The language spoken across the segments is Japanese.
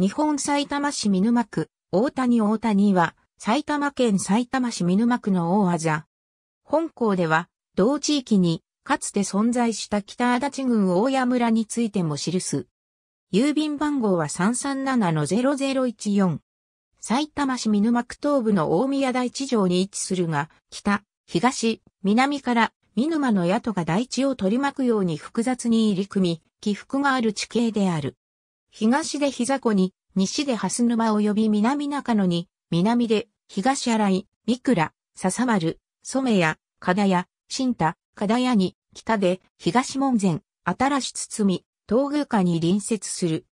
日本埼玉市見沼区、大谷大谷は、埼玉県埼玉市見沼区の大技。本校では、同地域に、かつて存在した北足立郡大谷村についても記す。郵便番号は337-0014。埼玉市見沼区東部の大宮台地上に位置するが、北、東、南から見沼の宿が台地を取り巻くように複雑に入り組み、起伏がある地形である。東で膝子に、西で蓮沼及び南中野に、南で、東新井、三倉、笹丸、染谷、金谷、新田、金谷に、北で、東門前、新しみ、東宮下に隣接する。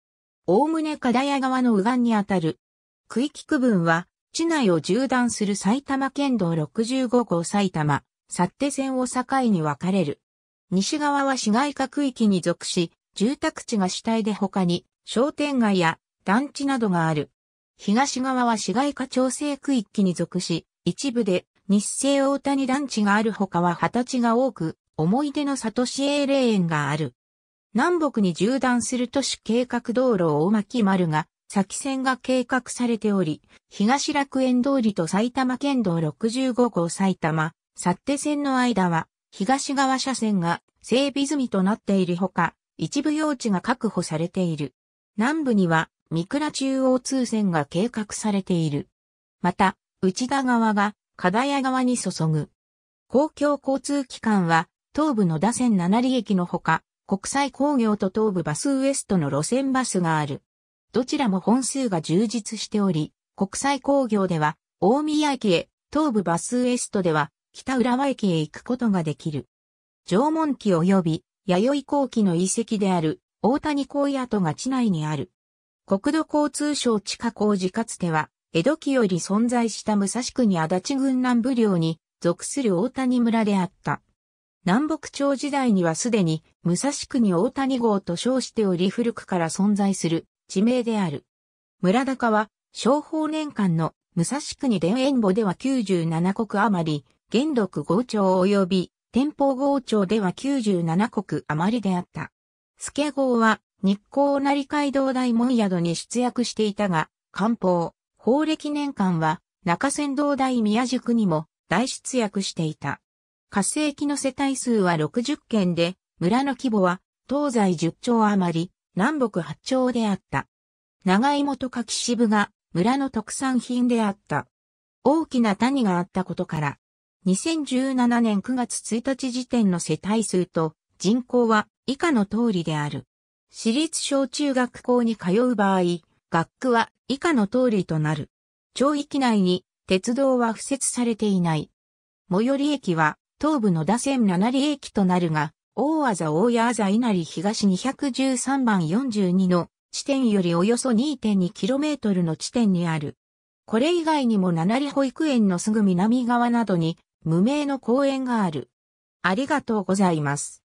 おおむね金谷川の右岸にあたる。区域区分は、地内を縦断する埼玉県道65号埼玉、幸手線を境に分かれる。西側は市街化区域に属し、住宅地が主体で他に、商店街や団地などがある。東側は市街化調整区域に属し、一部で日清大谷団地がある他は二十歳が多く、思い出の里市営霊園がある。南北に縦断する都市計画道路大巻丸が、先線が計画されており、東楽園通りと埼玉県道65号埼玉、幸手線の間は、東側車線が整備済みとなっているほか、一部用地が確保されている。南部には三倉中央通線が計画されている。また、内田川が金谷川に注ぐ。公共交通機関は東部の打線七里駅のほか、国際工業と東部バスウエストの路線バスがある。どちらも本数が充実しており、国際工業では大宮駅へ、東部バスウエストでは北浦和駅へ行くことができる。縄文期及び弥生後期の遺跡である大谷公屋跡が地内にある。国土交通省地下工事かつては、江戸期より存在した武蔵国足立軍南部領に属する大谷村であった。南北朝時代にはすでに武蔵国大谷号と称しており古くから存在する地名である。村高は、商法年間の武蔵国伝田園簿では97国余り、元禄号町及び天保号町では97国余りであった。スケーは日光成街道大門宿に出役していたが、官報、法暦年間は中仙道大宮宿にも大出役していた。火星期の世帯数は60件で、村の規模は東西10町余り、南北8町であった。長芋と柿渋が村の特産品であった。大きな谷があったことから、2017年9月1日時点の世帯数と人口は以下の通りである。私立小中学校に通う場合、学区は以下の通りとなる。町域内に鉄道は付設されていない。最寄り駅は東部の打線七里駅となるが、大和大谷字稲荷東213番42の地点よりおよそ 2.2km の地点にある。これ以外にも七里保育園のすぐ南側などに無名の公園がある。ありがとうございます。